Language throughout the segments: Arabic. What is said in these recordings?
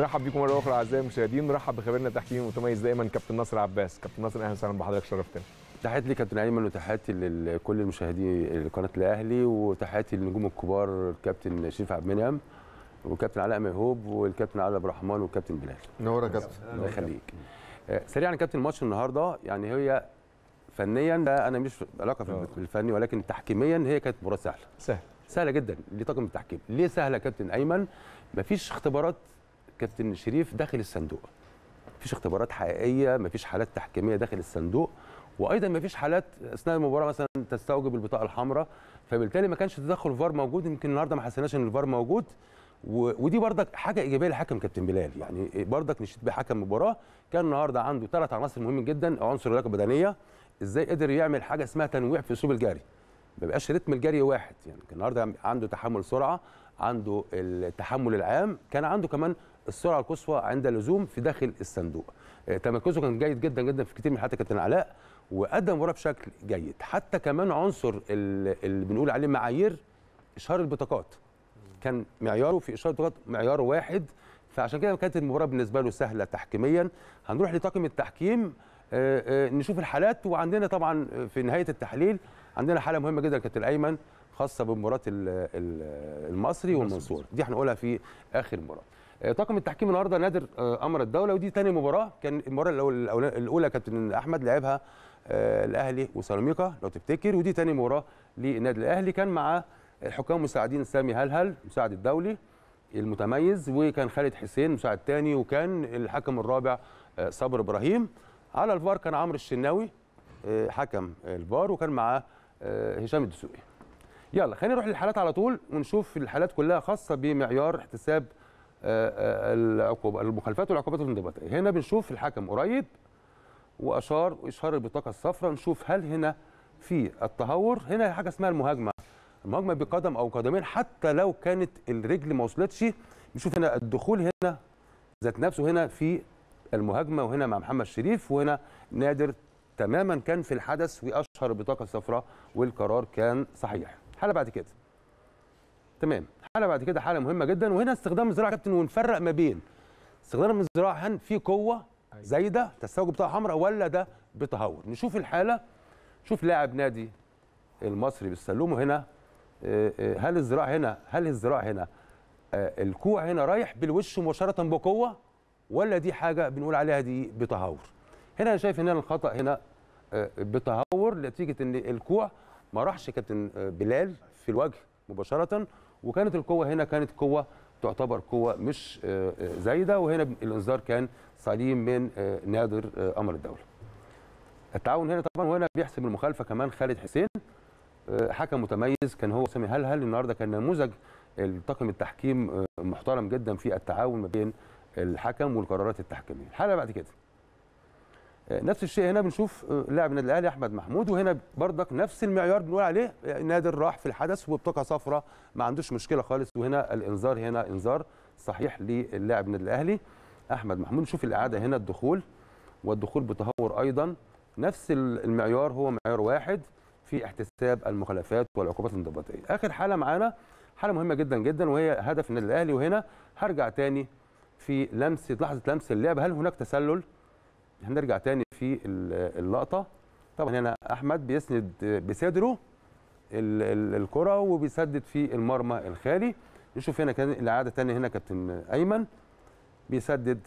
بنرحب بيكم مره اخرى اعزائي المشاهدين نرحب بخبيرنا التحكيمي المتميز دايما كابتن نصر عباس كابتن نصر اهلا وسهلا بحضرتك شرفتنا تحياتي لي كابتن ايمن وتحياتي لكل المشاهدين قناه الاهلي وتحياتي للنجوم الكبار الكابتن شريف عبد المنعم والكابتن علاء ميهوب والكابتن علي عبد الرحمن والكابتن بلال يا كابتن الله يخليك آه، سريعا كابتن ماتش النهارده يعني هي فنيا لا انا مش علاقه في آه. الفني ولكن تحكيميا هي كانت مباراه سهله سهله سهله جدا لطاقم التحكيم ليه سهله كابتن ايمن مفيش اختبارات كابتن شريف داخل الصندوق مفيش اختبارات حقيقيه مفيش حالات تحكيميه داخل الصندوق وايضا مفيش حالات اثناء المباراه مثلا تستوجب البطاقه الحمراء فبالتالي ما كانش تدخل فار موجود يمكن النهارده ما حسيناش ان الفار موجود و... ودي بردك حاجه ايجابيه لحكم كابتن بلال يعني بردك نشيد بحكم مباراه كان النهارده عنده ثلاث عناصر مهمين جدا عنصر اللياقه البدنيه ازاي قدر يعمل حاجه اسمها تنويع في اسلوب الجري ما بقاش رتم الجري واحد يعني كان النهارده عنده تحمل سرعه عنده التحمل العام كان عنده كمان السرعه القصوى عند اللزوم في داخل الصندوق آه، تمركزه كان جيد جدا جدا في كتير من حتى كابتن علاء وقدم مباراه بشكل جيد حتى كمان عنصر اللي بنقول عليه معايير اشهار البطاقات كان معياره في اشهار البطاقات معيار واحد فعشان كده كانت المباراه بالنسبه له سهله تحكيميا هنروح لطاقم التحكيم آه، آه، نشوف الحالات وعندنا طبعا في نهايه التحليل عندنا حاله مهمه جدا كابتن ايمن خاصه بمباراه المصري والمنصور دي هنقولها في اخر مباراه آه، طاقم التحكيم النهارده نادر امر آه، الدوله ودي ثاني مباراه كان المباراه الاولى كابتن احمد لعبها آه، الاهلي وسيراميكا لو تفتكر ودي ثاني مباراه للنادي الاهلي كان مع الحكام مساعدين سامي هلهل مساعد الدولي المتميز وكان خالد حسين مساعد ثاني وكان الحكم الرابع صبر ابراهيم على الفار كان عمرو الشناوي حكم الفار وكان معاه هشام الدسوقي يلا خلينا نروح للحالات على طول ونشوف الحالات كلها خاصه بمعيار احتساب العقوبة المخالفات والعقوبات الانضباطيه هنا بنشوف الحكم قريب واشار وإشار البطاقه الصفراء نشوف هل هنا في التهور هنا حاجه اسمها المهاجمه المهاجمه بقدم او قدمين حتى لو كانت الرجل ما وصلتش نشوف هنا الدخول هنا ذات نفسه هنا في المهاجمه وهنا مع محمد شريف وهنا نادر تماما كان في الحدث واشهر البطاقه الصفراء والقرار كان صحيح حاله بعد كده تمام حاله بعد كده حاله مهمه جدا وهنا استخدام الزراعه يا كابتن ونفرق ما بين استخدام الزراعه هل في قوه أيوة. زايده تستوجب طاقه حمراء ولا ده بتهور نشوف الحاله شوف لاعب نادي المصري بالسلوم آه، آه، هنا هل الزراع هنا هل آه، الزراع هنا الكوع هنا رايح بالوش مباشره بقوه ولا دي حاجه بنقول عليها دي بتهور هنا انا شايف هنا الخطا هنا بتهور نتيجه ان الكوع ما راحش كابتن بلال في الوجه مباشره وكانت القوه هنا كانت قوه تعتبر قوه مش آه، آه، زايده وهنا الانذار كان سليم من آه، نادر امر الدوله. التعاون هنا طبعا وهنا بيحسب المخالفه كمان خالد حسين حكم متميز كان هو سامي هلهل النهارده كان نموذج الطاقم التحكيم محترم جدا في التعاون ما بين الحكم والقرارات التحكيميه. الحلقه بعد كده نفس الشيء هنا بنشوف آه، لاعب النادي الاهلي احمد محمود وهنا بردك نفس المعيار بنقول عليه آه، نادر راح في الحدث وبطاقه صفراء ما عندوش مشكله خالص وهنا الانذار هنا انذار صحيح للاعب النادي الاهلي احمد محمود نشوف الاعاده هنا الدخول والدخول بتهور ايضا نفس المعيار هو معيار واحد في احتساب المخالفات والعقوبات الانضباطيه اخر حاله معانا حاله مهمه جدا جدا وهي هدف النادي الاهلي وهنا هرجع تاني في لمسه لحظه لمس اللعب هل هناك تسلل هنرجع تاني في اللقطه طبعا هنا احمد بيسند بصدره الكره وبيسدد في المرمى الخالي نشوف هنا كان الاعاده تاني هنا كابتن ايمن بيسدد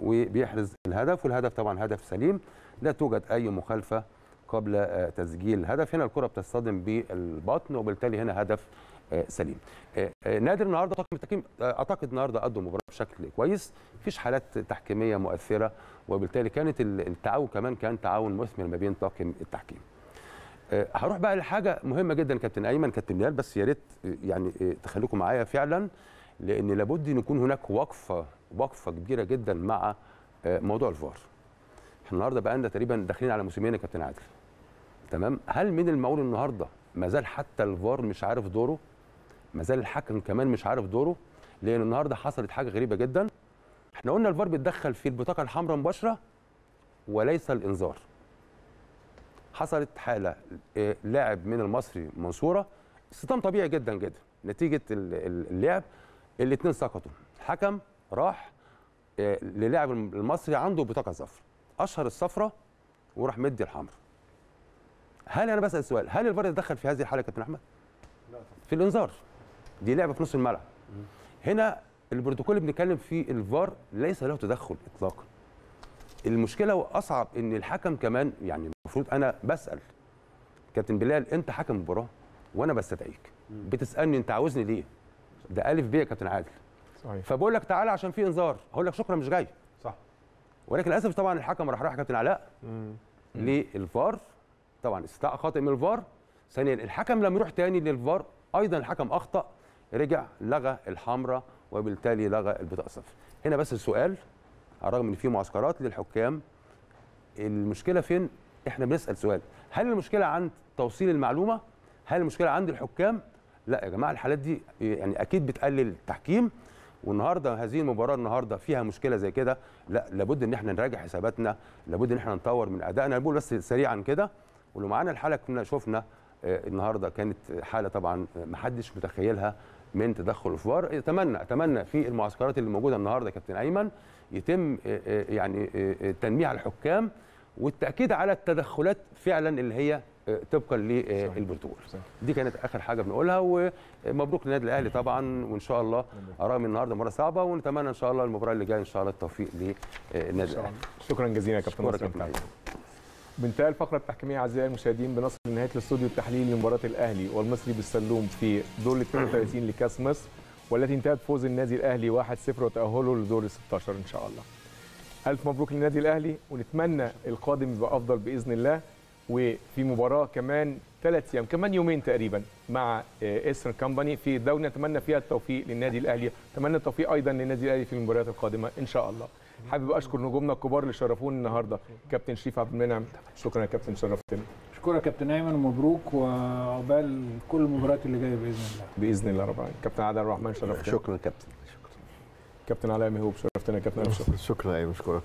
وبيحرز الهدف والهدف طبعا هدف سليم لا توجد اي مخالفه قبل تسجيل الهدف هنا الكره بتصطدم بالبطن وبالتالي هنا هدف آه، سليم آه، آه، نادر النهارده طاقم التحكيم اعتقد النهارده قدم مباراه بشكل كويس مفيش حالات تحكيميه مؤثره وبالتالي كانت التعاون كمان كان تعاون مثمر ما بين طاقم التحكيم هروح بقى لحاجه مهمه جدا كابتن ايمن كابتن نيال بس يا ريت يعني تخليكم معايا فعلا لان لابد ان يكون هناك وقفه وقفه كبيره جدا مع موضوع الفار احنا النهارده بقى لنا تقريبا داخلين على موسمين يا كابتن عادل تمام هل من المعقول النهارده ما زال حتى الفار مش عارف دوره ما زال الحكم كمان مش عارف دوره لان النهارده حصلت حاجه غريبه جدا احنا قلنا الفار بيتدخل في البطاقه الحمراء مباشره وليس الانذار حصلت حاله آه، لاعب من المصري منصوره استطام طبيعي جدا جدا نتيجه اللعب الاثنين سقطوا الحكم راح آه، للاعب المصري عنده بطاقه صفراء اشهر الصفراء وراح مدي الحمراء هل انا بسال سؤال هل الفار يتدخل في هذه الحاله يا كابتن احمد في الانذار دي لعبه في نص الملعب هنا البروتوكول اللي بنتكلم فيه الفار ليس له تدخل اطلاقا المشكله واصعب ان الحكم كمان يعني المفروض انا بسال كابتن بلال انت حكم المباراه وانا بستدعيك بتسالني انت عاوزني ليه ده الف ب يا كابتن عادل صحيح فبقول لك تعالى عشان في انذار هقول لك شكرا مش جاي صح ولكن للاسف طبعا الحكم راح راح كابتن علاء للفار طبعا استدعاء خاطئ من الفار ثانيا الحكم لما يروح تاني للفار ايضا الحكم اخطا رجع لغى الحمراء وبالتالي لغى البطاقه الصفراء هنا بس السؤال على الرغم ان في معسكرات للحكام المشكله فين احنا بنسال سؤال هل المشكله عند توصيل المعلومه هل المشكله عند الحكام لا يا جماعه الحالات دي يعني اكيد بتقلل التحكيم والنهارده هذه المباراه النهارده فيها مشكله زي كده لا لابد ان احنا نراجع حساباتنا لابد ان احنا نطور من ادائنا بقول بس سريعا كده ولو معانا الحاله كنا شفنا آه، النهارده كانت حاله طبعا محدش متخيلها من تدخل الفار اتمنى اتمنى في المعسكرات اللي موجوده النهارده يا كابتن ايمن يتم آه، آه، يعني آه، تنميع الحكام والتاكيد على التدخلات فعلا اللي هي طبقا للبرتغال دي كانت اخر حاجه بنقولها ومبروك للنادي الاهلي طبعا وان شاء الله رغم النهارده مباراه صعبه ونتمنى ان شاء الله المباراه اللي جايه ان شاء الله التوفيق للنادي الاهلي شكرا جزيلا يا كابتن شكرا كابتن بانتهى الفقرة التحكيمية أعزائي المشاهدين بنصل لنهاية الاستوديو التحليلي لمباراة الأهلي والمصري بالسلوم في دور ال 32 لكأس مصر والتي انتهت بفوز النادي الأهلي 1-0 وتأهله لدور ال 16 إن شاء الله. ألف مبروك للنادي الأهلي ونتمنى القادم يبقى أفضل بإذن الله وفي مباراة كمان ثلاث أيام كمان يومين تقريبا مع إيسترن آه، كامباني في دولة نتمنى فيها التوفيق للنادي الأهلي، نتمنى التوفيق أيضا للنادي الأهلي في المباريات القادمة إن شاء الله. حابب اشكر نجومنا الكبار اللي شرفونا النهارده كابتن شريف عبد المنعم شكرا يا كابتن شرفتنا شكرا يا كابتن ايمن ومبروك وعقبال كل المباريات اللي جايه باذن الله باذن الله رب العالمين كابتن عادل الرحمن شرفتنا شكرا كابتن شكرا كابتن علاء مهوب شرفتنا يا كابتن شكرا شكرا ايمن شكرا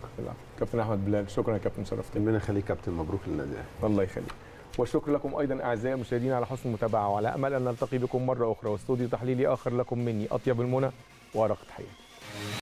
كابتن احمد بلال شكرا يا كابتن شرفتنا ربنا يخليك كابتن مبروك للنادي الله يخليك وشكر لكم ايضا اعزائي المشاهدين على حسن المتابعه وعلى امل ان نلتقي بكم مره اخرى واستوديو تحليلي اخر لكم مني اطيب المنى وارق تحياتي